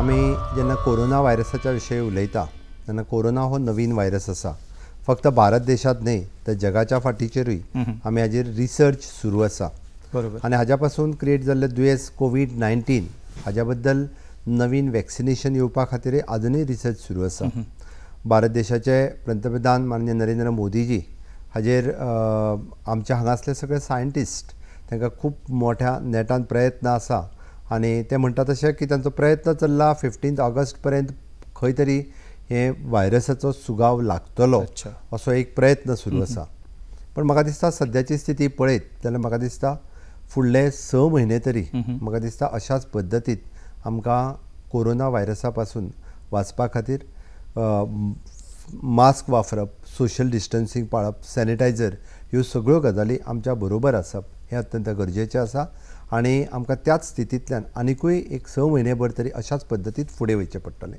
आमी जेन्ना कोरोना व्हायरसाच्या विषयी उलयता तेन्ना कोरोना हो नवीन व्हायरस असा फक्त भारत देशात न्हय तर जगाच्या फाटीचेरूय आम्ही हाजेर रिसर्च सुरू असा बरोबर आणि हाज्या पासून क्रिएट झाले दुयेंस कोविड नायन्टीन हाज्या बद्दल नवीन वॅक्सिनेशन येवपा खातीर आजुनूय रिसर्च सुरू असा भारत देशाचे पंतप्रधान माननीय नरेंद्र मोदीजी हाजेर आमच्या हांगासले सगळे सायंटिस्ट तांकां खूप मोठ्या नेटान प्रयत्न असा आणि ते म्हणतात तशें की त्यांचा प्रयत्न चालला फिफ्टींथ ऑगस्ट पर्यंत खंय तरी हे व्हायरसाचं सुगाव लागतलो असो एक प्रयत्न सुरू असा पण म्हाका दिसता सध्याची स्थिती पळयत जाल्यार म्हाका दिसता फुडले स म्हयने तरी म्हाका दिसता अशाच पद्धतीत आमकां कोरोना व्हायरसा पासून वाचपा खातीर मास्क वापरप सोशल डिस्टन्सींग पाळप सॅनिटायझर ह्यो सगळ्यो गजाली आमच्या बरोबर आसप हे अत्यंत गरजेचे आसा आणि आमकां त्याच स्थितींतल्यान आनिकूय एक स म्हयने भर तरी अशाच पद्धतीत फुडें वयचें पडटलें